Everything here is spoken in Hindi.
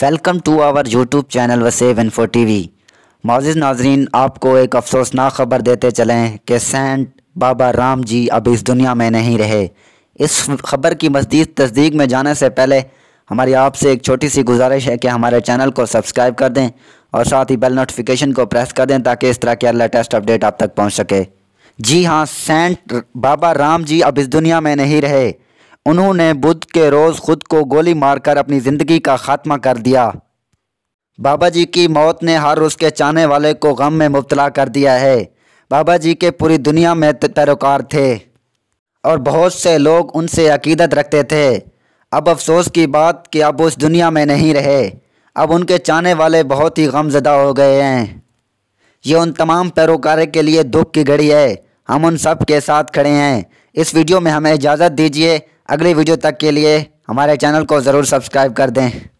welcome to our YouTube channel वसेव फोर टी वी मोज़ नाजरीन आपको एक अफसोसनाक ख़बर देते चलें कि सेंट बाबा राम जी अब इस दुनिया में नहीं रहे इस खबर की मजदीद तस्दीक में जाने से पहले हमारी आपसे एक छोटी सी गुजारिश है कि हमारे चैनल को सब्सक्राइब कर दें और साथ ही बेल नोटिफिकेशन को प्रेस कर दें ताकि इस तरह के लेटेस्ट अपडेट आप तक पहुँच सके जी हाँ सेंट बाबा राम जी अब इस दुनिया में नहीं रहे उन्होंने बुध के रोज़ खुद को गोली मारकर अपनी ज़िंदगी का खात्मा कर दिया बाबा जी की मौत ने हर उसके चाहने वाले को गम में मुबतला कर दिया है बाबा जी के पूरी दुनिया में पैरोकार थे और बहुत से लोग उनसे अकीदत रखते थे अब अफसोस की बात कि अब उस दुनिया में नहीं रहे अब उनके चाहने वाले बहुत ही गमजदा हो गए हैं ये उन तमाम पैरोकार के लिए दुख की घड़ी है हम उन सब के साथ खड़े हैं इस वीडियो में हमें इजाज़त दीजिए अगली वीडियो तक के लिए हमारे चैनल को ज़रूर सब्सक्राइब कर दें